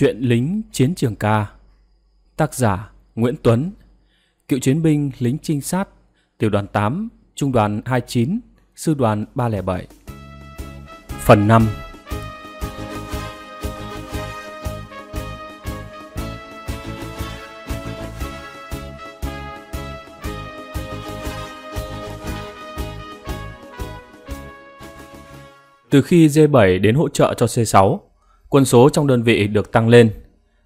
Chuyện lính chiến trường ca Tác giả Nguyễn Tuấn Cựu chiến binh lính trinh sát Tiểu đoàn 8, Trung đoàn 29, Sư đoàn 307 Phần 5 Từ khi D7 đến hỗ trợ cho C6, quân số trong đơn vị được tăng lên.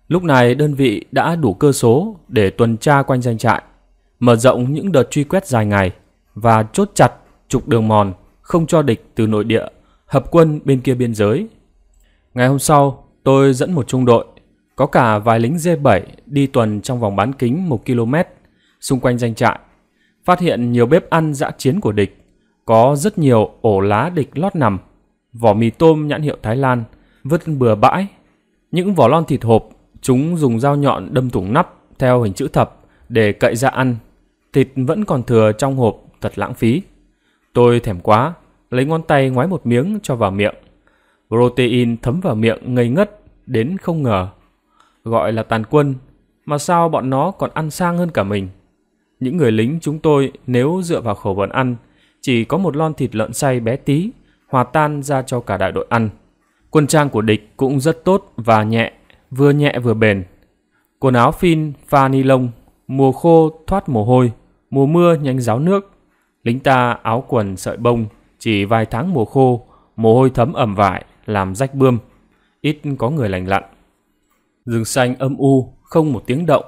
Lúc này đơn vị đã đủ cơ số để tuần tra quanh doanh trại, mở rộng những đợt truy quét dài ngày và chốt chặt trục đường mòn không cho địch từ nội địa hợp quân bên kia biên giới. Ngày hôm sau, tôi dẫn một trung đội, có cả vài lính D7 đi tuần trong vòng bán kính 1 km xung quanh doanh trại, phát hiện nhiều bếp ăn dã chiến của địch, có rất nhiều ổ lá địch lót nằm, vỏ mì tôm nhãn hiệu Thái Lan – vứt bừa bãi. Những vỏ lon thịt hộp, chúng dùng dao nhọn đâm thủng nắp theo hình chữ thập để cậy ra ăn. Thịt vẫn còn thừa trong hộp, thật lãng phí. Tôi thèm quá, lấy ngón tay ngoái một miếng cho vào miệng. Protein thấm vào miệng ngây ngất đến không ngờ. Gọi là tàn quân, mà sao bọn nó còn ăn sang hơn cả mình. Những người lính chúng tôi nếu dựa vào khẩu phần ăn, chỉ có một lon thịt lợn xay bé tí, hòa tan ra cho cả đại đội ăn. Quân trang của địch cũng rất tốt và nhẹ, vừa nhẹ vừa bền. Quần áo phin, pha ni lông, mùa khô thoát mồ hôi, mùa mưa nhanh ráo nước. Lính ta áo quần sợi bông, chỉ vài tháng mùa khô, mồ hôi thấm ẩm vải, làm rách bươm. Ít có người lành lặn. Rừng xanh âm u, không một tiếng động.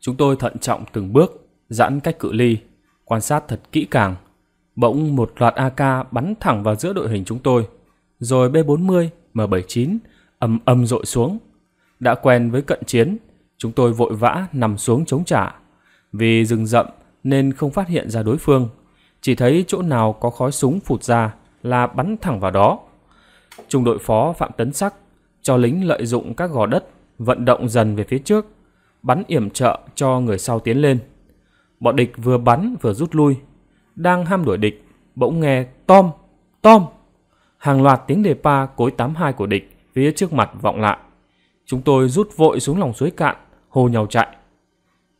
Chúng tôi thận trọng từng bước, giãn cách cự ly, quan sát thật kỹ càng. Bỗng một loạt AK bắn thẳng vào giữa đội hình chúng tôi. Rồi B40 M79 âm âm dội xuống. Đã quen với cận chiến, chúng tôi vội vã nằm xuống chống trả. Vì rừng rậm nên không phát hiện ra đối phương, chỉ thấy chỗ nào có khói súng phụt ra là bắn thẳng vào đó. Trung đội phó Phạm Tấn Sắc cho lính lợi dụng các gò đất vận động dần về phía trước, bắn yểm trợ cho người sau tiến lên. Bọn địch vừa bắn vừa rút lui, đang ham đuổi địch, bỗng nghe tom, tom hàng loạt tiếng đề pa cối 82 của địch phía trước mặt vọng lại. Chúng tôi rút vội xuống lòng suối cạn, hô nhau chạy.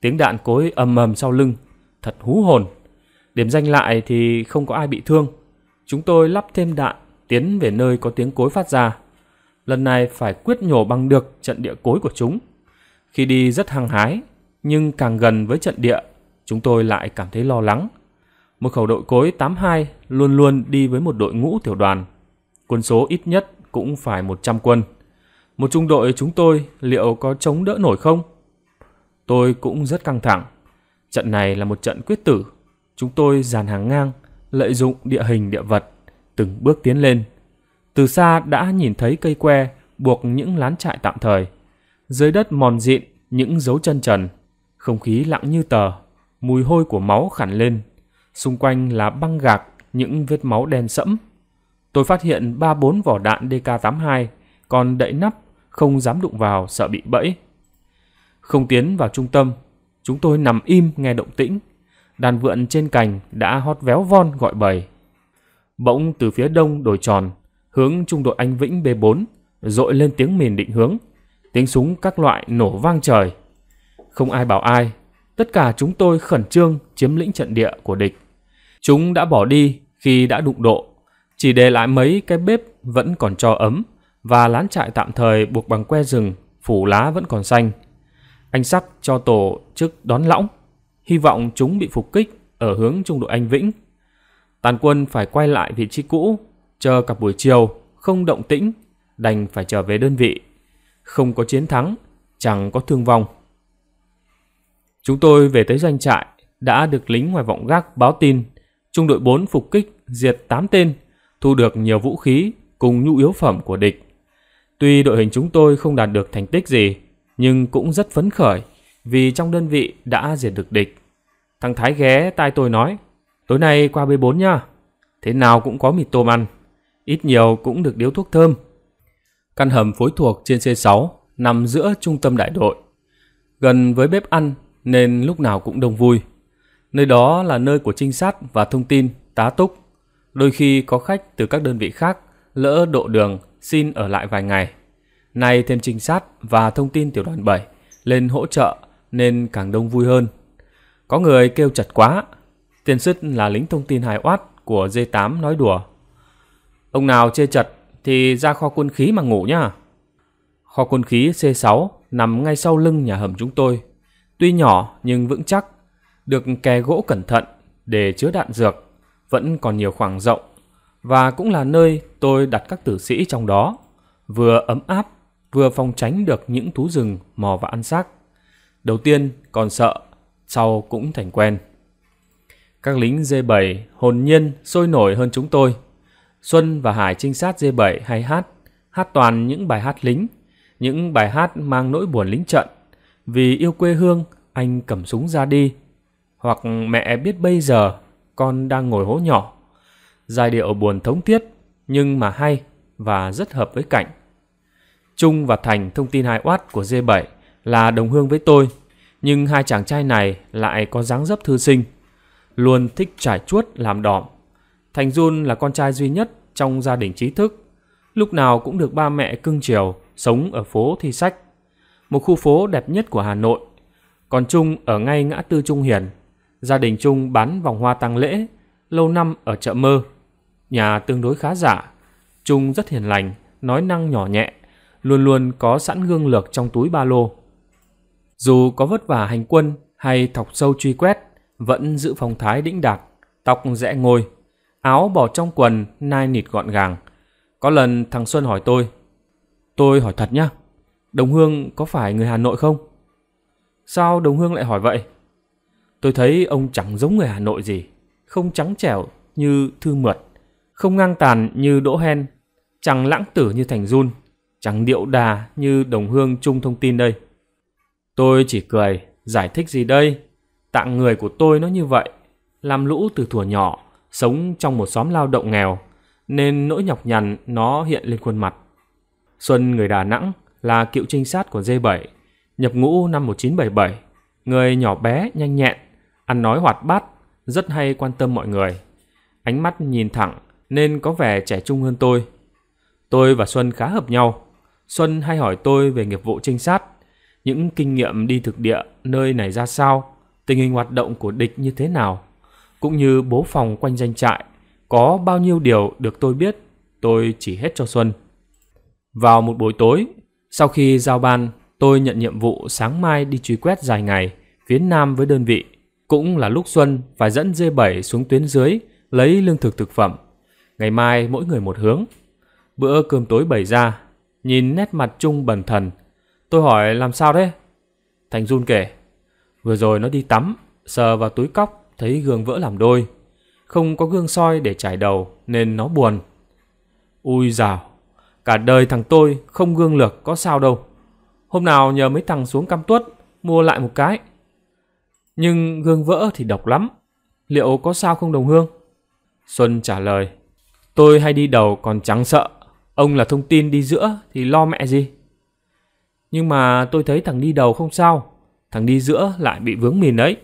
Tiếng đạn cối ầm ầm sau lưng, thật hú hồn. Điểm danh lại thì không có ai bị thương. Chúng tôi lắp thêm đạn, tiến về nơi có tiếng cối phát ra. Lần này phải quyết nhổ bằng được trận địa cối của chúng. Khi đi rất hăng hái, nhưng càng gần với trận địa, chúng tôi lại cảm thấy lo lắng. Một khẩu đội cối 82 luôn luôn đi với một đội ngũ tiểu đoàn quân số ít nhất cũng phải 100 quân. Một trung đội chúng tôi liệu có chống đỡ nổi không? Tôi cũng rất căng thẳng. Trận này là một trận quyết tử. Chúng tôi dàn hàng ngang, lợi dụng địa hình địa vật, từng bước tiến lên. Từ xa đã nhìn thấy cây que buộc những lán trại tạm thời. Dưới đất mòn dịn những dấu chân trần, không khí lặng như tờ, mùi hôi của máu khẳn lên. Xung quanh là băng gạc, những vết máu đen sẫm Tôi phát hiện ba bốn vỏ đạn DK-82, còn đậy nắp, không dám đụng vào sợ bị bẫy. Không tiến vào trung tâm, chúng tôi nằm im nghe động tĩnh. Đàn vượn trên cành đã hót véo von gọi bầy. Bỗng từ phía đông đồi tròn, hướng trung đội anh Vĩnh B4, dội lên tiếng mìn định hướng. Tiếng súng các loại nổ vang trời. Không ai bảo ai, tất cả chúng tôi khẩn trương chiếm lĩnh trận địa của địch. Chúng đã bỏ đi khi đã đụng độ chỉ để lại mấy cái bếp vẫn còn cho ấm và lán trại tạm thời buộc bằng que rừng, phủ lá vẫn còn xanh. Anh Sắc cho tổ chức đón lõng, hy vọng chúng bị phục kích ở hướng trung đội Anh Vĩnh. Tàn quân phải quay lại vị trí cũ, chờ cả buổi chiều, không động tĩnh, đành phải trở về đơn vị. Không có chiến thắng, chẳng có thương vong. Chúng tôi về tới doanh trại, đã được lính ngoài vọng gác báo tin, trung đội 4 phục kích, diệt 8 tên, thu được nhiều vũ khí cùng nhu yếu phẩm của địch. Tuy đội hình chúng tôi không đạt được thành tích gì, nhưng cũng rất phấn khởi vì trong đơn vị đã diệt được địch. Thằng Thái ghé tai tôi nói, tối nay qua B4 nha, thế nào cũng có mì tôm ăn, ít nhiều cũng được điếu thuốc thơm. Căn hầm phối thuộc trên C6 nằm giữa trung tâm đại đội, gần với bếp ăn nên lúc nào cũng đông vui. Nơi đó là nơi của trinh sát và thông tin tá túc Đôi khi có khách từ các đơn vị khác lỡ độ đường xin ở lại vài ngày. Nay thêm trinh sát và thông tin tiểu đoàn 7 lên hỗ trợ nên càng đông vui hơn. Có người kêu chật quá. Tiền sứt là lính thông tin hài oát của D8 nói đùa. Ông nào chê chật thì ra kho quân khí mà ngủ nhá. Kho quân khí C6 nằm ngay sau lưng nhà hầm chúng tôi. Tuy nhỏ nhưng vững chắc, được kè gỗ cẩn thận để chứa đạn dược vẫn còn nhiều khoảng rộng và cũng là nơi tôi đặt các tử sĩ trong đó, vừa ấm áp vừa phòng tránh được những thú rừng mò và ăn xác. Đầu tiên còn sợ, sau cũng thành quen. Các lính D7 hồn nhiên sôi nổi hơn chúng tôi. Xuân và Hải trinh sát D7 hay hát, hát toàn những bài hát lính, những bài hát mang nỗi buồn lính trận. Vì yêu quê hương, anh cầm súng ra đi. Hoặc mẹ biết bây giờ con đang ngồi hố nhỏ. Giai điệu buồn thống thiết nhưng mà hay và rất hợp với cảnh. Trung và Thành thông tin hai oát của D7 là đồng hương với tôi, nhưng hai chàng trai này lại có dáng dấp thư sinh, luôn thích trải chuốt làm đỏm. Thành Jun là con trai duy nhất trong gia đình trí thức, lúc nào cũng được ba mẹ cưng chiều, sống ở phố Thi Sách, một khu phố đẹp nhất của Hà Nội. Còn Trung ở ngay ngã tư Trung Hiền, Gia đình Trung bán vòng hoa tang lễ, lâu năm ở chợ mơ. Nhà tương đối khá giả, Trung rất hiền lành, nói năng nhỏ nhẹ, luôn luôn có sẵn gương lược trong túi ba lô. Dù có vất vả hành quân hay thọc sâu truy quét, vẫn giữ phong thái đĩnh đạc, tóc rẽ ngôi, áo bỏ trong quần, nai nịt gọn gàng. Có lần thằng Xuân hỏi tôi, tôi hỏi thật nhá, Đồng Hương có phải người Hà Nội không? Sao Đồng Hương lại hỏi vậy? Tôi thấy ông chẳng giống người Hà Nội gì, không trắng trẻo như Thư Mượt, không ngang tàn như Đỗ Hen, chẳng lãng tử như Thành Jun, chẳng điệu đà như Đồng Hương Trung thông tin đây. Tôi chỉ cười, giải thích gì đây? Tạng người của tôi nó như vậy, làm lũ từ thuở nhỏ, sống trong một xóm lao động nghèo, nên nỗi nhọc nhằn nó hiện lên khuôn mặt. Xuân người Đà Nẵng là cựu trinh sát của D7, nhập ngũ năm 1977, người nhỏ bé, nhanh nhẹn, ăn nói hoạt bát, rất hay quan tâm mọi người. Ánh mắt nhìn thẳng nên có vẻ trẻ trung hơn tôi. Tôi và Xuân khá hợp nhau. Xuân hay hỏi tôi về nghiệp vụ trinh sát, những kinh nghiệm đi thực địa nơi này ra sao, tình hình hoạt động của địch như thế nào, cũng như bố phòng quanh danh trại, có bao nhiêu điều được tôi biết, tôi chỉ hết cho Xuân. Vào một buổi tối, sau khi giao ban, tôi nhận nhiệm vụ sáng mai đi truy quét dài ngày phía Nam với đơn vị. Cũng là lúc Xuân phải dẫn dê bảy xuống tuyến dưới lấy lương thực thực phẩm. Ngày mai mỗi người một hướng. Bữa cơm tối bày ra, nhìn nét mặt Trung bần thần. Tôi hỏi làm sao thế? Thành run kể. Vừa rồi nó đi tắm, sờ vào túi cóc, thấy gương vỡ làm đôi. Không có gương soi để trải đầu nên nó buồn. Ui dào, cả đời thằng tôi không gương lược có sao đâu. Hôm nào nhờ mấy thằng xuống cam tuất mua lại một cái. Nhưng gương vỡ thì độc lắm. Liệu có sao không đồng hương? Xuân trả lời. Tôi hay đi đầu còn chẳng sợ. Ông là thông tin đi giữa thì lo mẹ gì? Nhưng mà tôi thấy thằng đi đầu không sao. Thằng đi giữa lại bị vướng mìn ấy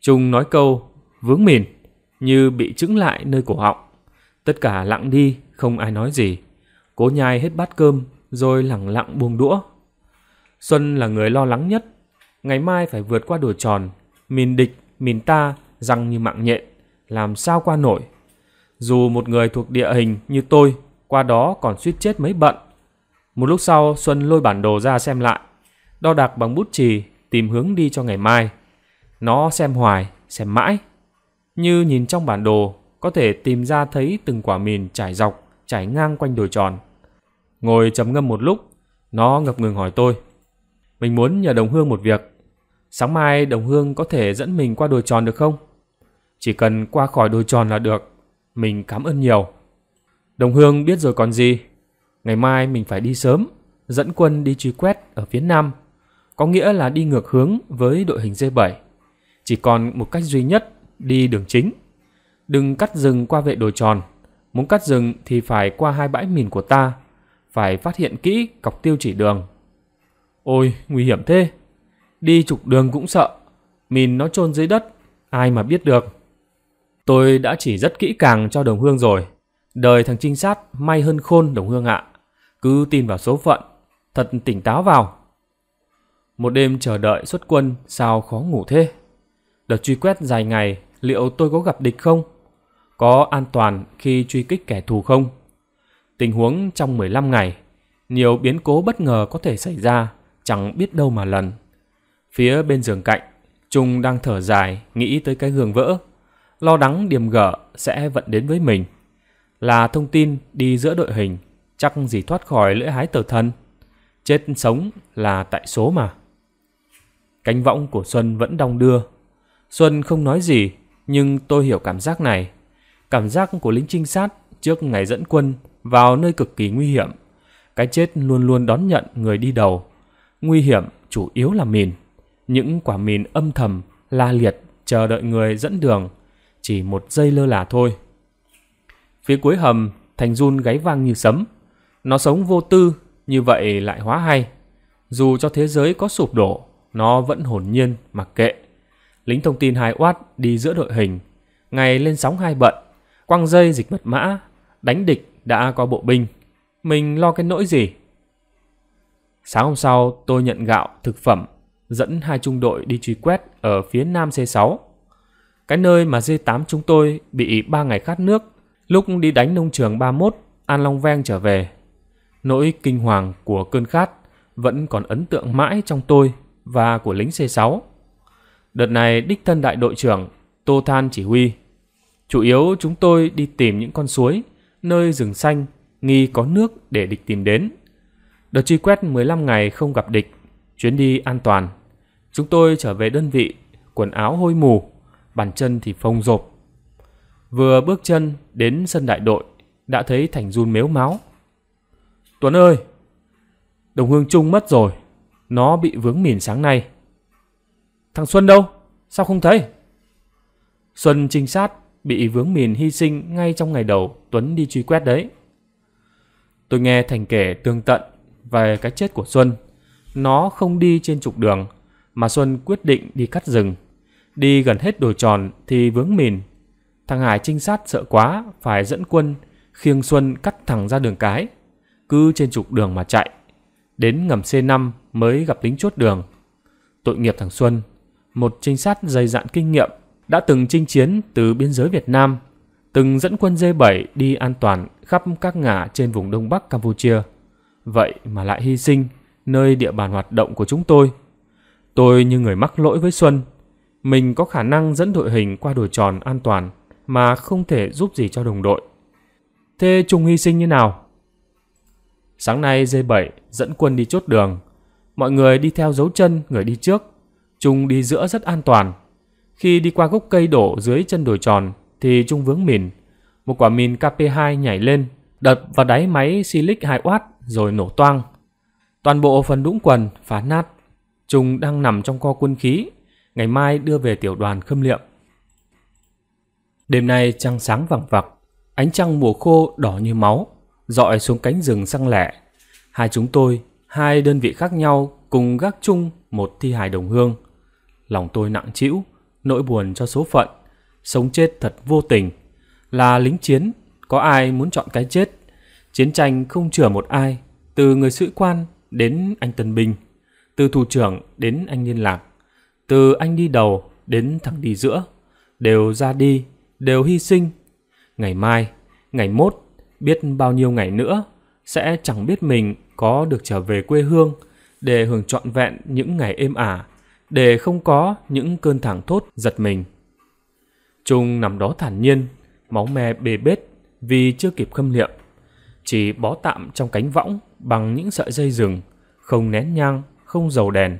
Trung nói câu vướng mìn như bị trứng lại nơi cổ họng. Tất cả lặng đi, không ai nói gì. Cố nhai hết bát cơm rồi lẳng lặng buông đũa. Xuân là người lo lắng nhất ngày mai phải vượt qua đồi tròn, mìn địch, mìn ta, răng như mạng nhện, làm sao qua nổi. Dù một người thuộc địa hình như tôi, qua đó còn suýt chết mấy bận. Một lúc sau Xuân lôi bản đồ ra xem lại, đo đạc bằng bút chì, tìm hướng đi cho ngày mai. Nó xem hoài, xem mãi. Như nhìn trong bản đồ, có thể tìm ra thấy từng quả mìn trải dọc, trải ngang quanh đồi tròn. Ngồi chấm ngâm một lúc, nó ngập ngừng hỏi tôi. Mình muốn nhờ đồng hương một việc sáng mai đồng hương có thể dẫn mình qua đồi tròn được không? Chỉ cần qua khỏi đồi tròn là được. Mình cảm ơn nhiều. Đồng hương biết rồi còn gì. Ngày mai mình phải đi sớm, dẫn quân đi truy quét ở phía nam. Có nghĩa là đi ngược hướng với đội hình D7. Chỉ còn một cách duy nhất đi đường chính. Đừng cắt rừng qua vệ đồi tròn. Muốn cắt rừng thì phải qua hai bãi mìn của ta. Phải phát hiện kỹ cọc tiêu chỉ đường. Ôi, nguy hiểm thế. Đi trục đường cũng sợ. Mìn nó chôn dưới đất, ai mà biết được. Tôi đã chỉ rất kỹ càng cho đồng hương rồi. Đời thằng trinh sát may hơn khôn đồng hương ạ. Cứ tin vào số phận, thật tỉnh táo vào. Một đêm chờ đợi xuất quân sao khó ngủ thế? Đợt truy quét dài ngày, liệu tôi có gặp địch không? Có an toàn khi truy kích kẻ thù không? Tình huống trong 15 ngày, nhiều biến cố bất ngờ có thể xảy ra, chẳng biết đâu mà lần. Phía bên giường cạnh, Trung đang thở dài, nghĩ tới cái gương vỡ. Lo lắng điềm gở sẽ vận đến với mình. Là thông tin đi giữa đội hình, chắc gì thoát khỏi lưỡi hái tờ thân. Chết sống là tại số mà. Cánh võng của Xuân vẫn đong đưa. Xuân không nói gì, nhưng tôi hiểu cảm giác này. Cảm giác của lính trinh sát trước ngày dẫn quân vào nơi cực kỳ nguy hiểm. Cái chết luôn luôn đón nhận người đi đầu. Nguy hiểm chủ yếu là mìn những quả mìn âm thầm la liệt chờ đợi người dẫn đường chỉ một giây lơ là thôi phía cuối hầm thành run gáy vang như sấm nó sống vô tư như vậy lại hóa hay dù cho thế giới có sụp đổ nó vẫn hồn nhiên mặc kệ lính thông tin hai oát đi giữa đội hình ngày lên sóng hai bận quăng dây dịch mật mã đánh địch đã có bộ binh mình lo cái nỗi gì sáng hôm sau tôi nhận gạo thực phẩm dẫn hai trung đội đi truy quét ở phía nam C6. Cái nơi mà D8 chúng tôi bị 3 ngày khát nước, lúc đi đánh nông trường 31, An Long Veng trở về. Nỗi kinh hoàng của cơn khát vẫn còn ấn tượng mãi trong tôi và của lính C6. Đợt này đích thân đại đội trưởng Tô Than chỉ huy. Chủ yếu chúng tôi đi tìm những con suối, nơi rừng xanh, nghi có nước để địch tìm đến. Đợt truy quét 15 ngày không gặp địch, chuyến đi an toàn. Chúng tôi trở về đơn vị, quần áo hôi mù, bàn chân thì phông rộp. Vừa bước chân đến sân đại đội, đã thấy Thành run mếu máu. Tuấn ơi, đồng hương Trung mất rồi, nó bị vướng mìn sáng nay. Thằng Xuân đâu? Sao không thấy? Xuân trinh sát bị vướng mìn hy sinh ngay trong ngày đầu Tuấn đi truy quét đấy. Tôi nghe Thành kể tương tận về cái chết của Xuân. Nó không đi trên trục đường mà Xuân quyết định đi cắt rừng. Đi gần hết đồi tròn thì vướng mìn. Thằng Hải trinh sát sợ quá, phải dẫn quân, khiêng Xuân cắt thẳng ra đường cái. Cứ trên trục đường mà chạy. Đến ngầm C5 mới gặp lính chốt đường. Tội nghiệp thằng Xuân, một trinh sát dày dạn kinh nghiệm, đã từng chinh chiến từ biên giới Việt Nam, từng dẫn quân D7 đi an toàn khắp các ngã trên vùng Đông Bắc Campuchia. Vậy mà lại hy sinh nơi địa bàn hoạt động của chúng tôi Tôi như người mắc lỗi với Xuân. Mình có khả năng dẫn đội hình qua đồi tròn an toàn mà không thể giúp gì cho đồng đội. Thế Trung hy sinh như nào? Sáng nay D7 dẫn quân đi chốt đường. Mọi người đi theo dấu chân người đi trước. Trung đi giữa rất an toàn. Khi đi qua gốc cây đổ dưới chân đồi tròn thì Trung vướng mìn. Một quả mìn KP2 nhảy lên, đập vào đáy máy Silic 2W rồi nổ toang. Toàn bộ phần đũng quần phá nát. Trung đang nằm trong kho quân khí, ngày mai đưa về tiểu đoàn khâm liệm. Đêm nay trăng sáng vàng vặc, ánh trăng mùa khô đỏ như máu, dọi xuống cánh rừng xăng lẻ. Hai chúng tôi, hai đơn vị khác nhau cùng gác chung một thi hài đồng hương. Lòng tôi nặng trĩu, nỗi buồn cho số phận, sống chết thật vô tình. Là lính chiến, có ai muốn chọn cái chết? Chiến tranh không chừa một ai, từ người sĩ quan đến anh tân binh từ thủ trưởng đến anh liên lạc, từ anh đi đầu đến thằng đi giữa, đều ra đi, đều hy sinh. Ngày mai, ngày mốt, biết bao nhiêu ngày nữa, sẽ chẳng biết mình có được trở về quê hương để hưởng trọn vẹn những ngày êm ả, để không có những cơn thẳng thốt giật mình. Trung nằm đó thản nhiên, máu me bề bết vì chưa kịp khâm liệm. Chỉ bó tạm trong cánh võng bằng những sợi dây rừng, không nén nhang không dầu đèn.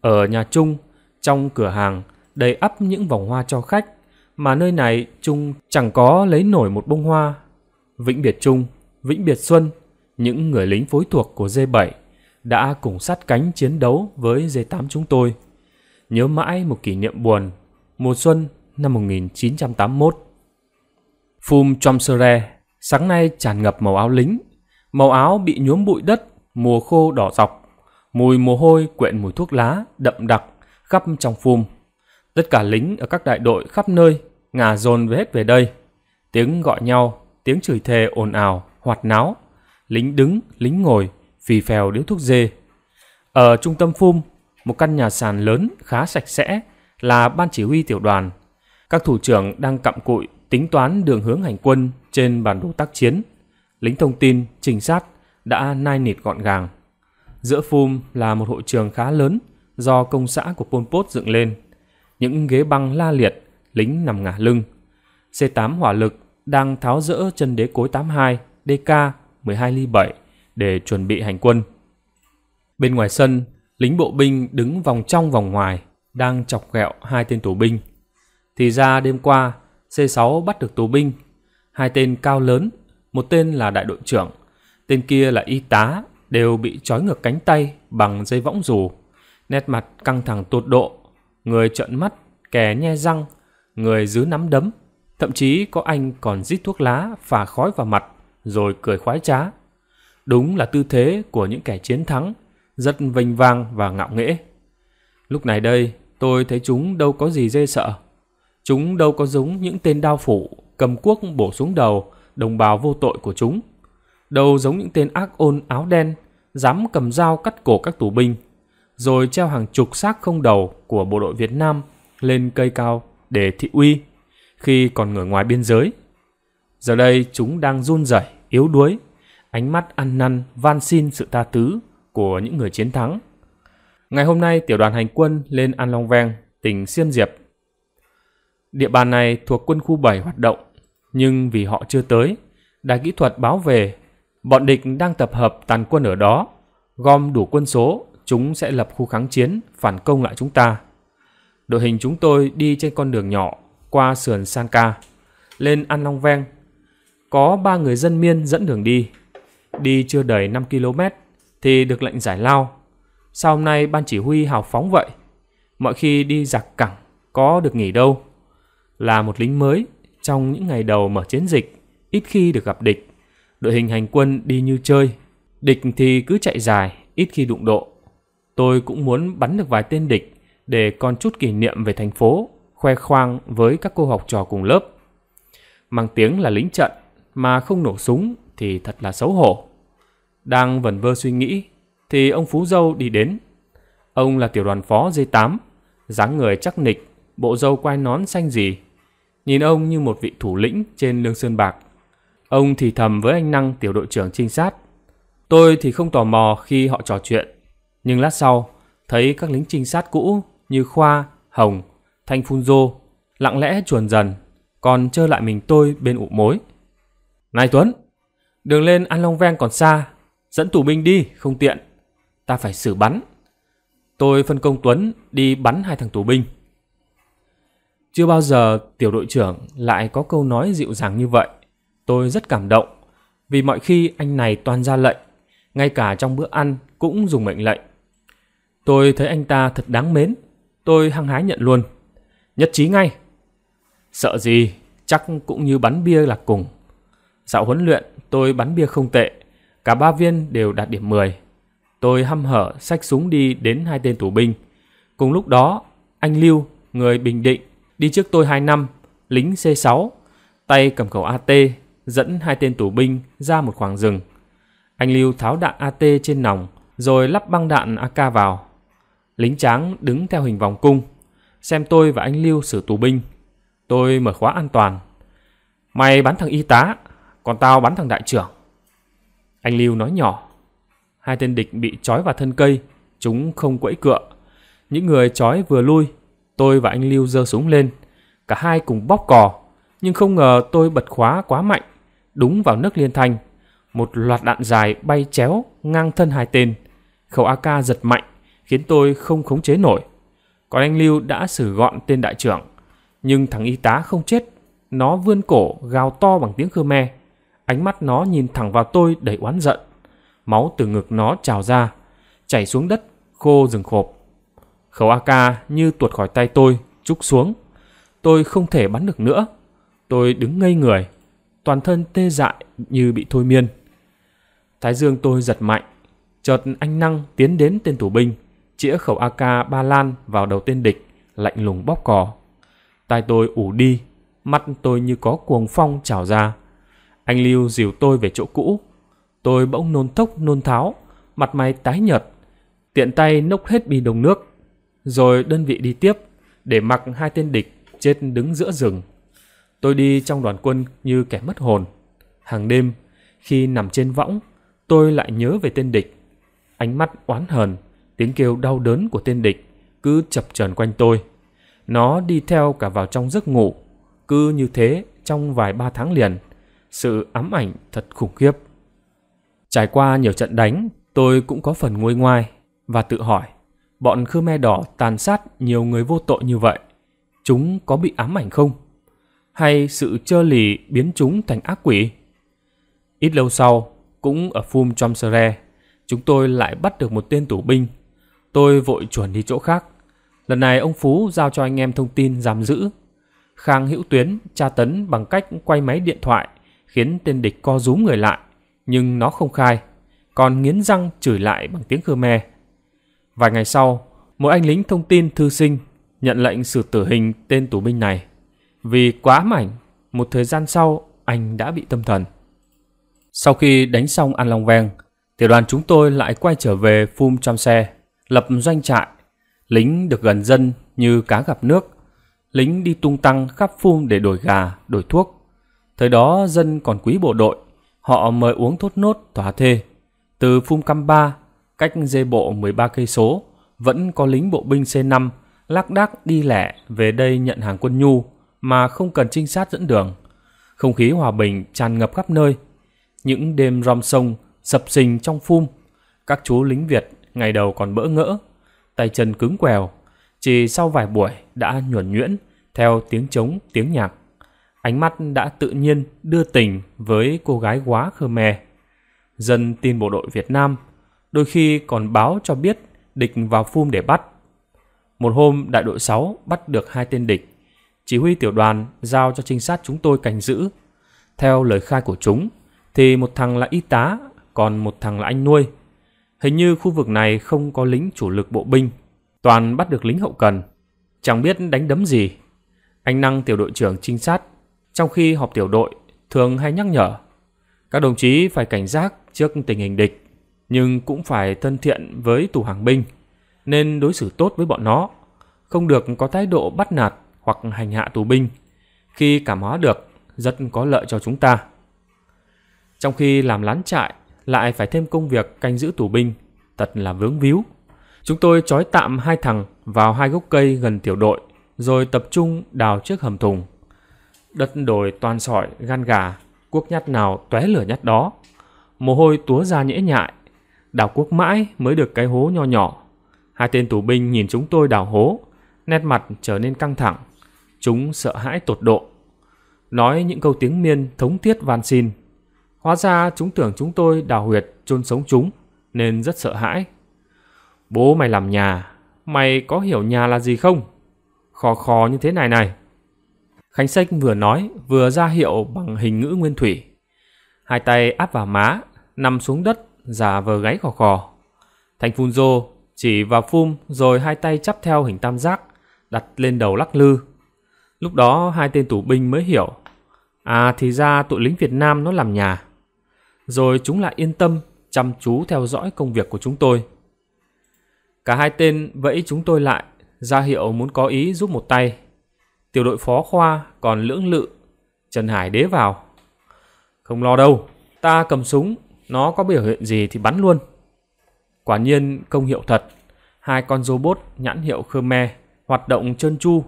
Ở nhà Trung, trong cửa hàng đầy ắp những vòng hoa cho khách, mà nơi này Trung chẳng có lấy nổi một bông hoa. Vĩnh biệt Trung, Vĩnh biệt Xuân, những người lính phối thuộc của D7 đã cùng sát cánh chiến đấu với D8 chúng tôi. Nhớ mãi một kỷ niệm buồn, mùa xuân năm 1981. Phum Chomsere sáng nay tràn ngập màu áo lính, màu áo bị nhuốm bụi đất, mùa khô đỏ dọc Mùi mồ hôi quyện mùi thuốc lá đậm đặc khắp trong phum. Tất cả lính ở các đại đội khắp nơi ngả dồn về hết về đây. Tiếng gọi nhau, tiếng chửi thề ồn ào, hoạt náo. Lính đứng, lính ngồi, phì phèo điếu thuốc dê. Ở trung tâm phum, một căn nhà sàn lớn khá sạch sẽ là ban chỉ huy tiểu đoàn. Các thủ trưởng đang cặm cụi tính toán đường hướng hành quân trên bản đồ tác chiến. Lính thông tin, trinh sát đã nai nịt gọn gàng. Giữa phum là một hội trường khá lớn do công xã của Pol Pot dựng lên. Những ghế băng la liệt, lính nằm ngả lưng. C8 hỏa lực đang tháo rỡ chân đế cối 82 DK 12 ly 7 để chuẩn bị hành quân. Bên ngoài sân, lính bộ binh đứng vòng trong vòng ngoài đang chọc ghẹo hai tên tù binh. Thì ra đêm qua, C6 bắt được tù binh, hai tên cao lớn, một tên là đại đội trưởng, tên kia là y tá đều bị trói ngược cánh tay bằng dây võng rủ, Nét mặt căng thẳng tột độ, người trợn mắt, kẻ nhe răng, người giữ nắm đấm. Thậm chí có anh còn rít thuốc lá phà khói vào mặt rồi cười khoái trá. Đúng là tư thế của những kẻ chiến thắng, rất vinh vang và ngạo nghễ. Lúc này đây, tôi thấy chúng đâu có gì dê sợ. Chúng đâu có giống những tên đao phủ cầm cuốc bổ xuống đầu đồng bào vô tội của chúng. Đâu giống những tên ác ôn áo đen dám cầm dao cắt cổ các tù binh, rồi treo hàng chục xác không đầu của bộ đội Việt Nam lên cây cao để thị uy khi còn ở ngoài biên giới. Giờ đây chúng đang run rẩy, yếu đuối, ánh mắt ăn năn van xin sự tha thứ của những người chiến thắng. Ngày hôm nay tiểu đoàn hành quân lên An Long Veng, tỉnh Xiêm Diệp. Địa bàn này thuộc quân khu 7 hoạt động, nhưng vì họ chưa tới, đài kỹ thuật báo về Bọn địch đang tập hợp tàn quân ở đó, gom đủ quân số, chúng sẽ lập khu kháng chiến, phản công lại chúng ta. Đội hình chúng tôi đi trên con đường nhỏ, qua sườn San Ca, lên An Long Ven. Có ba người dân miên dẫn đường đi. Đi chưa đầy 5 km thì được lệnh giải lao. Sao hôm nay ban chỉ huy hào phóng vậy? Mọi khi đi giặc cẳng, có được nghỉ đâu. Là một lính mới, trong những ngày đầu mở chiến dịch, ít khi được gặp địch đội hình hành quân đi như chơi, địch thì cứ chạy dài, ít khi đụng độ. Tôi cũng muốn bắn được vài tên địch để còn chút kỷ niệm về thành phố, khoe khoang với các cô học trò cùng lớp. Mang tiếng là lính trận mà không nổ súng thì thật là xấu hổ. Đang vẩn vơ suy nghĩ thì ông Phú Dâu đi đến. Ông là tiểu đoàn phó D8, dáng người chắc nịch, bộ dâu quai nón xanh gì. Nhìn ông như một vị thủ lĩnh trên lương sơn bạc Ông thì thầm với anh Năng tiểu đội trưởng trinh sát. Tôi thì không tò mò khi họ trò chuyện. Nhưng lát sau, thấy các lính trinh sát cũ như Khoa, Hồng, Thanh Phun Dô lặng lẽ chuồn dần, còn chơi lại mình tôi bên ụ mối. Này Tuấn, đường lên An Long Ven còn xa, dẫn tù binh đi, không tiện. Ta phải xử bắn. Tôi phân công Tuấn đi bắn hai thằng tù binh. Chưa bao giờ tiểu đội trưởng lại có câu nói dịu dàng như vậy. Tôi rất cảm động, vì mọi khi anh này toàn ra lệnh, ngay cả trong bữa ăn cũng dùng mệnh lệnh. Tôi thấy anh ta thật đáng mến, tôi hăng hái nhận luôn. Nhất trí ngay. Sợ gì, chắc cũng như bắn bia là cùng. Dạo huấn luyện, tôi bắn bia không tệ, cả ba viên đều đạt điểm 10. Tôi hăm hở xách súng đi đến hai tên tù binh. Cùng lúc đó, anh Lưu, người Bình Định, đi trước tôi 2 năm, lính C6, tay cầm khẩu AT dẫn hai tên tù binh ra một khoảng rừng. Anh Lưu tháo đạn AT trên nòng, rồi lắp băng đạn AK vào. Lính tráng đứng theo hình vòng cung, xem tôi và anh Lưu xử tù binh. Tôi mở khóa an toàn. Mày bắn thằng y tá, còn tao bắn thằng đại trưởng. Anh Lưu nói nhỏ. Hai tên địch bị trói vào thân cây, chúng không quẫy cựa. Những người trói vừa lui, tôi và anh Lưu giơ súng lên. Cả hai cùng bóp cò, nhưng không ngờ tôi bật khóa quá mạnh, đúng vào nước liên thanh. Một loạt đạn dài bay chéo ngang thân hai tên. Khẩu AK giật mạnh, khiến tôi không khống chế nổi. Còn anh Lưu đã xử gọn tên đại trưởng, nhưng thằng y tá không chết. Nó vươn cổ gào to bằng tiếng Khmer. Ánh mắt nó nhìn thẳng vào tôi đầy oán giận. Máu từ ngực nó trào ra, chảy xuống đất, khô rừng khộp. Khẩu AK như tuột khỏi tay tôi, trúc xuống. Tôi không thể bắn được nữa. Tôi đứng ngây người, toàn thân tê dại như bị thôi miên. Thái dương tôi giật mạnh, chợt anh Năng tiến đến tên tù binh, chĩa khẩu AK ba lan vào đầu tên địch, lạnh lùng bóp cò. Tai tôi ủ đi, mắt tôi như có cuồng phong trào ra. Anh Lưu dìu tôi về chỗ cũ. Tôi bỗng nôn thốc nôn tháo, mặt mày tái nhợt, tiện tay nốc hết bi đồng nước. Rồi đơn vị đi tiếp, để mặc hai tên địch chết đứng giữa rừng. Tôi đi trong đoàn quân như kẻ mất hồn. Hàng đêm, khi nằm trên võng, tôi lại nhớ về tên địch. Ánh mắt oán hờn, tiếng kêu đau đớn của tên địch cứ chập chờn quanh tôi. Nó đi theo cả vào trong giấc ngủ, cứ như thế trong vài ba tháng liền. Sự ám ảnh thật khủng khiếp. Trải qua nhiều trận đánh, tôi cũng có phần nguôi ngoai và tự hỏi, bọn Khmer Đỏ tàn sát nhiều người vô tội như vậy, chúng có bị ám ảnh không? hay sự chơ lì biến chúng thành ác quỷ. Ít lâu sau, cũng ở Phum Chomsere, chúng tôi lại bắt được một tên tù binh. Tôi vội chuẩn đi chỗ khác. Lần này ông Phú giao cho anh em thông tin giam giữ. Khang Hữu Tuyến tra tấn bằng cách quay máy điện thoại, khiến tên địch co rúm người lại, nhưng nó không khai, còn nghiến răng chửi lại bằng tiếng Khmer. Vài ngày sau, một anh lính thông tin thư sinh nhận lệnh xử tử hình tên tù binh này. Vì quá mảnh, một thời gian sau anh đã bị tâm thần. Sau khi đánh xong An Long Veng, tiểu đoàn chúng tôi lại quay trở về phum trăm xe, lập doanh trại. Lính được gần dân như cá gặp nước. Lính đi tung tăng khắp phum để đổi gà, đổi thuốc. Thời đó dân còn quý bộ đội, họ mời uống thốt nốt thỏa thê. Từ phum cam ba, cách dê bộ 13 cây số, vẫn có lính bộ binh C5 lác đác đi lẻ về đây nhận hàng quân nhu mà không cần trinh sát dẫn đường. Không khí hòa bình tràn ngập khắp nơi. Những đêm rom sông, sập sình trong phum. Các chú lính Việt ngày đầu còn bỡ ngỡ, tay chân cứng quèo. Chỉ sau vài buổi đã nhuẩn nhuyễn theo tiếng trống, tiếng nhạc. Ánh mắt đã tự nhiên đưa tình với cô gái quá Khmer. Dân tin bộ đội Việt Nam, đôi khi còn báo cho biết địch vào phum để bắt. Một hôm, đại đội 6 bắt được hai tên địch chỉ huy tiểu đoàn giao cho trinh sát chúng tôi cảnh giữ. Theo lời khai của chúng, thì một thằng là y tá, còn một thằng là anh nuôi. Hình như khu vực này không có lính chủ lực bộ binh, toàn bắt được lính hậu cần. Chẳng biết đánh đấm gì. Anh Năng tiểu đội trưởng trinh sát, trong khi họp tiểu đội, thường hay nhắc nhở. Các đồng chí phải cảnh giác trước tình hình địch, nhưng cũng phải thân thiện với tù hàng binh, nên đối xử tốt với bọn nó, không được có thái độ bắt nạt hoặc hành hạ tù binh, khi cảm hóa được rất có lợi cho chúng ta. Trong khi làm lán trại lại phải thêm công việc canh giữ tù binh, thật là vướng víu. Chúng tôi trói tạm hai thằng vào hai gốc cây gần tiểu đội, rồi tập trung đào trước hầm thùng. Đất đồi toàn sỏi, gan gà, cuốc nhát nào tóe lửa nhát đó. Mồ hôi túa ra nhễ nhại, đào cuốc mãi mới được cái hố nho nhỏ. Hai tên tù binh nhìn chúng tôi đào hố, nét mặt trở nên căng thẳng. Chúng sợ hãi tột độ. Nói những câu tiếng miên thống thiết van xin. Hóa ra chúng tưởng chúng tôi đào huyệt chôn sống chúng, nên rất sợ hãi. Bố mày làm nhà, mày có hiểu nhà là gì không? Khò khò như thế này này. Khánh Sách vừa nói, vừa ra hiệu bằng hình ngữ nguyên thủy. Hai tay áp vào má, nằm xuống đất, giả vờ gáy khò khò. Thành Phun Dô chỉ vào phum rồi hai tay chắp theo hình tam giác, đặt lên đầu lắc lư. Lúc đó hai tên tù binh mới hiểu. À thì ra tụi lính Việt Nam nó làm nhà. Rồi chúng lại yên tâm, chăm chú theo dõi công việc của chúng tôi. Cả hai tên vẫy chúng tôi lại, ra hiệu muốn có ý giúp một tay. Tiểu đội phó khoa còn lưỡng lự, Trần Hải đế vào. Không lo đâu, ta cầm súng, nó có biểu hiện gì thì bắn luôn. Quả nhiên công hiệu thật, hai con robot nhãn hiệu Khmer hoạt động trơn tru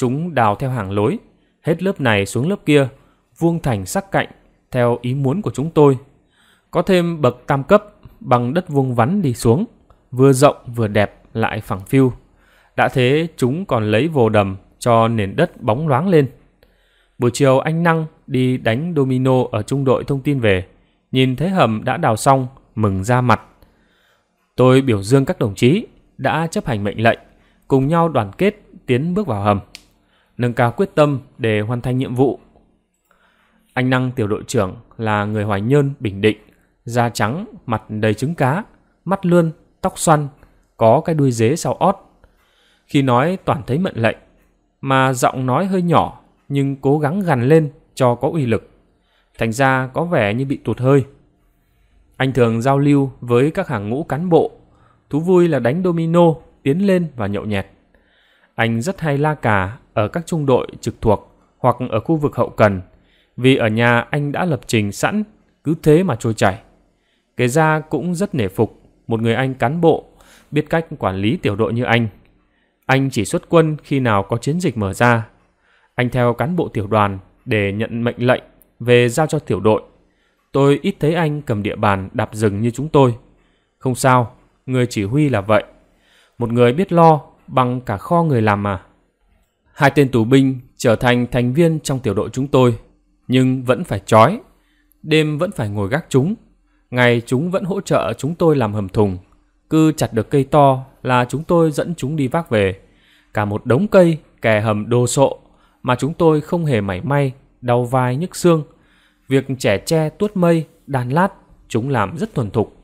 Chúng đào theo hàng lối, hết lớp này xuống lớp kia, vuông thành sắc cạnh, theo ý muốn của chúng tôi. Có thêm bậc tam cấp bằng đất vuông vắn đi xuống, vừa rộng vừa đẹp lại phẳng phiu. Đã thế chúng còn lấy vồ đầm cho nền đất bóng loáng lên. Buổi chiều anh Năng đi đánh domino ở trung đội thông tin về, nhìn thấy hầm đã đào xong, mừng ra mặt. Tôi biểu dương các đồng chí đã chấp hành mệnh lệnh, cùng nhau đoàn kết tiến bước vào hầm nâng cao quyết tâm để hoàn thành nhiệm vụ. Anh Năng tiểu đội trưởng là người Hoài Nhơn, Bình Định, da trắng, mặt đầy trứng cá, mắt lươn, tóc xoăn, có cái đuôi dế sau ót. Khi nói toàn thấy mệnh lệnh, mà giọng nói hơi nhỏ nhưng cố gắng gằn lên cho có uy lực. Thành ra có vẻ như bị tụt hơi. Anh thường giao lưu với các hàng ngũ cán bộ. Thú vui là đánh domino, tiến lên và nhậu nhẹt anh rất hay la cà ở các trung đội trực thuộc hoặc ở khu vực hậu cần, vì ở nhà anh đã lập trình sẵn, cứ thế mà trôi chảy. Kể ra cũng rất nể phục, một người anh cán bộ, biết cách quản lý tiểu đội như anh. Anh chỉ xuất quân khi nào có chiến dịch mở ra. Anh theo cán bộ tiểu đoàn để nhận mệnh lệnh về giao cho tiểu đội. Tôi ít thấy anh cầm địa bàn đạp rừng như chúng tôi. Không sao, người chỉ huy là vậy. Một người biết lo bằng cả kho người làm mà. Hai tên tù binh trở thành thành viên trong tiểu đội chúng tôi, nhưng vẫn phải trói. Đêm vẫn phải ngồi gác chúng. Ngày chúng vẫn hỗ trợ chúng tôi làm hầm thùng. Cứ chặt được cây to là chúng tôi dẫn chúng đi vác về. Cả một đống cây kè hầm đồ sộ mà chúng tôi không hề mảy may, đau vai nhức xương. Việc trẻ tre tuốt mây, đàn lát, chúng làm rất thuần thục.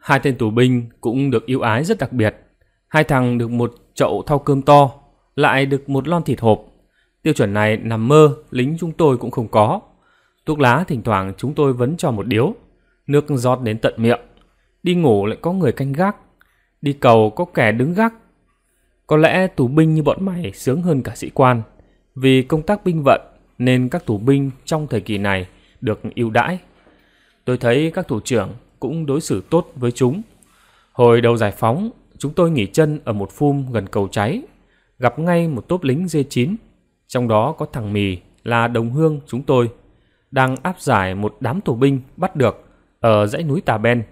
Hai tên tù binh cũng được yêu ái rất đặc biệt Hai thằng được một chậu thau cơm to, lại được một lon thịt hộp. Tiêu chuẩn này nằm mơ, lính chúng tôi cũng không có. Thuốc lá thỉnh thoảng chúng tôi vẫn cho một điếu, nước giọt đến tận miệng. Đi ngủ lại có người canh gác, đi cầu có kẻ đứng gác. Có lẽ tù binh như bọn mày sướng hơn cả sĩ quan. Vì công tác binh vận nên các tù binh trong thời kỳ này được ưu đãi. Tôi thấy các thủ trưởng cũng đối xử tốt với chúng. Hồi đầu giải phóng, chúng tôi nghỉ chân ở một phum gần cầu cháy, gặp ngay một tốp lính dê chín, trong đó có thằng Mì là đồng hương chúng tôi, đang áp giải một đám tù binh bắt được ở dãy núi Tà Ben.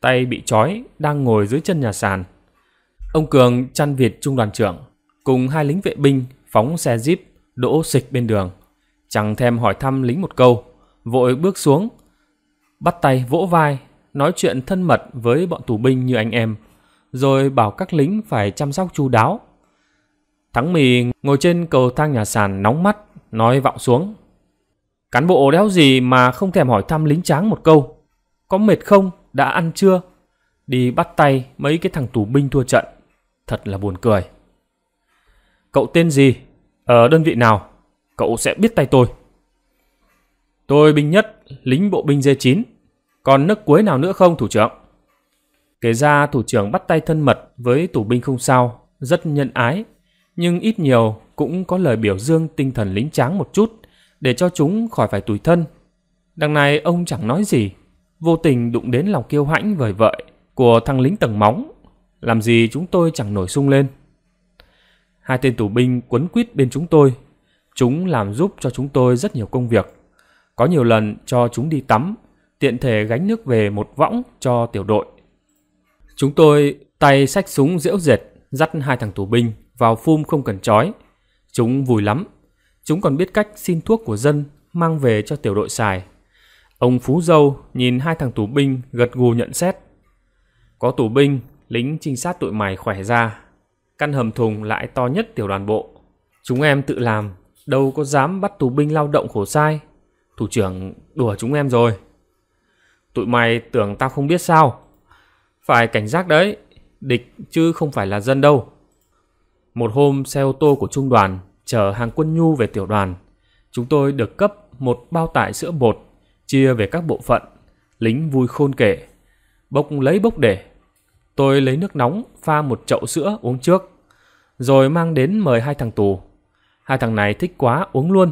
Tay bị trói, đang ngồi dưới chân nhà sàn. Ông Cường chăn Việt trung đoàn trưởng, cùng hai lính vệ binh phóng xe jeep đỗ xịch bên đường. Chẳng thèm hỏi thăm lính một câu, vội bước xuống, bắt tay vỗ vai, nói chuyện thân mật với bọn tù binh như anh em rồi bảo các lính phải chăm sóc chu đáo. Thắng Mì ngồi trên cầu thang nhà sàn nóng mắt, nói vọng xuống. Cán bộ đéo gì mà không thèm hỏi thăm lính tráng một câu. Có mệt không? Đã ăn chưa? Đi bắt tay mấy cái thằng tù binh thua trận. Thật là buồn cười. Cậu tên gì? Ở đơn vị nào? Cậu sẽ biết tay tôi. Tôi binh nhất, lính bộ binh D9. Còn nước cuối nào nữa không thủ trưởng? Kể ra thủ trưởng bắt tay thân mật với tù binh không sao, rất nhân ái, nhưng ít nhiều cũng có lời biểu dương tinh thần lính tráng một chút để cho chúng khỏi phải tủi thân. Đằng này ông chẳng nói gì, vô tình đụng đến lòng kiêu hãnh vời vợi của thằng lính tầng móng, làm gì chúng tôi chẳng nổi sung lên. Hai tên tù binh quấn quýt bên chúng tôi, chúng làm giúp cho chúng tôi rất nhiều công việc. Có nhiều lần cho chúng đi tắm, tiện thể gánh nước về một võng cho tiểu đội. Chúng tôi tay sách súng diễu dệt, dắt hai thằng tù binh vào phum không cần trói. Chúng vui lắm. Chúng còn biết cách xin thuốc của dân mang về cho tiểu đội xài. Ông Phú Dâu nhìn hai thằng tù binh gật gù nhận xét. Có tù binh, lính trinh sát tụi mày khỏe ra. Căn hầm thùng lại to nhất tiểu đoàn bộ. Chúng em tự làm, đâu có dám bắt tù binh lao động khổ sai. Thủ trưởng đùa chúng em rồi. Tụi mày tưởng tao không biết sao? Phải cảnh giác đấy, địch chứ không phải là dân đâu. Một hôm xe ô tô của trung đoàn chở hàng quân nhu về tiểu đoàn. Chúng tôi được cấp một bao tải sữa bột chia về các bộ phận. Lính vui khôn kể. Bốc lấy bốc để. Tôi lấy nước nóng pha một chậu sữa uống trước. Rồi mang đến mời hai thằng tù. Hai thằng này thích quá uống luôn.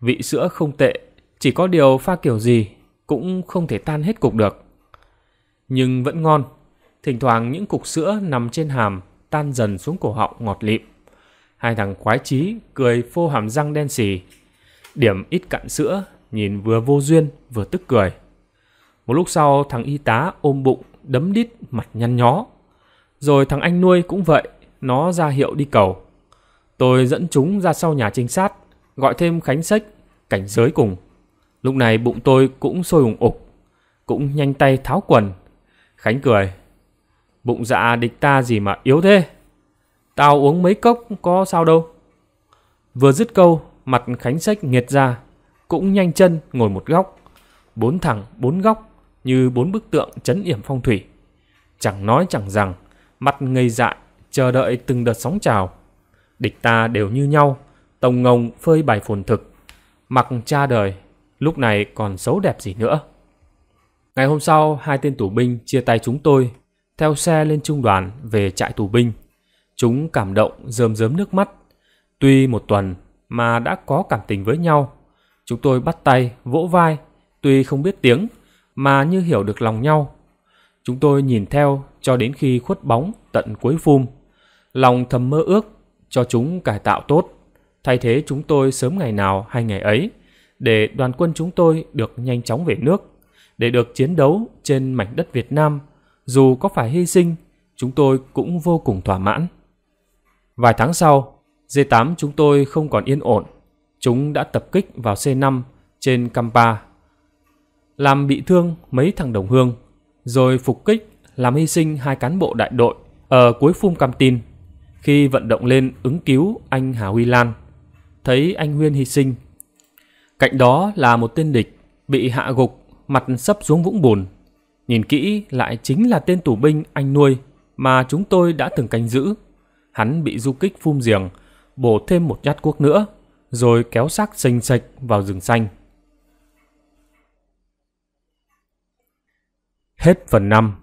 Vị sữa không tệ. Chỉ có điều pha kiểu gì cũng không thể tan hết cục được. Nhưng vẫn ngon. Thỉnh thoảng những cục sữa nằm trên hàm tan dần xuống cổ họng ngọt lịm. Hai thằng khoái chí cười phô hàm răng đen xì. Điểm ít cặn sữa, nhìn vừa vô duyên vừa tức cười. Một lúc sau thằng y tá ôm bụng, đấm đít mặt nhăn nhó. Rồi thằng anh nuôi cũng vậy, nó ra hiệu đi cầu. Tôi dẫn chúng ra sau nhà trinh sát, gọi thêm khánh sách, cảnh giới cùng. Lúc này bụng tôi cũng sôi ủng ục, cũng nhanh tay tháo quần. Khánh cười, Bụng dạ địch ta gì mà yếu thế Tao uống mấy cốc có sao đâu Vừa dứt câu Mặt Khánh Sách nghiệt ra Cũng nhanh chân ngồi một góc Bốn thẳng bốn góc Như bốn bức tượng chấn yểm phong thủy Chẳng nói chẳng rằng Mặt ngây dại chờ đợi từng đợt sóng trào Địch ta đều như nhau Tông ngông phơi bài phồn thực Mặc cha đời Lúc này còn xấu đẹp gì nữa Ngày hôm sau, hai tên tù binh chia tay chúng tôi theo xe lên trung đoàn về trại tù binh. Chúng cảm động rơm rớm nước mắt. Tuy một tuần mà đã có cảm tình với nhau. Chúng tôi bắt tay, vỗ vai, tuy không biết tiếng mà như hiểu được lòng nhau. Chúng tôi nhìn theo cho đến khi khuất bóng tận cuối phum. Lòng thầm mơ ước cho chúng cải tạo tốt, thay thế chúng tôi sớm ngày nào hay ngày ấy, để đoàn quân chúng tôi được nhanh chóng về nước, để được chiến đấu trên mảnh đất Việt Nam dù có phải hy sinh, chúng tôi cũng vô cùng thỏa mãn. Vài tháng sau, D8 chúng tôi không còn yên ổn. Chúng đã tập kích vào C5 trên Campa. Làm bị thương mấy thằng đồng hương, rồi phục kích làm hy sinh hai cán bộ đại đội ở cuối phum Cam Tin khi vận động lên ứng cứu anh Hà Huy Lan. Thấy anh Huyên hy sinh. Cạnh đó là một tên địch bị hạ gục, mặt sấp xuống vũng bùn Nhìn kỹ lại chính là tên tù binh anh nuôi mà chúng tôi đã từng canh giữ. Hắn bị du kích phun giềng, bổ thêm một nhát cuốc nữa, rồi kéo xác xanh sạch vào rừng xanh. Hết phần 5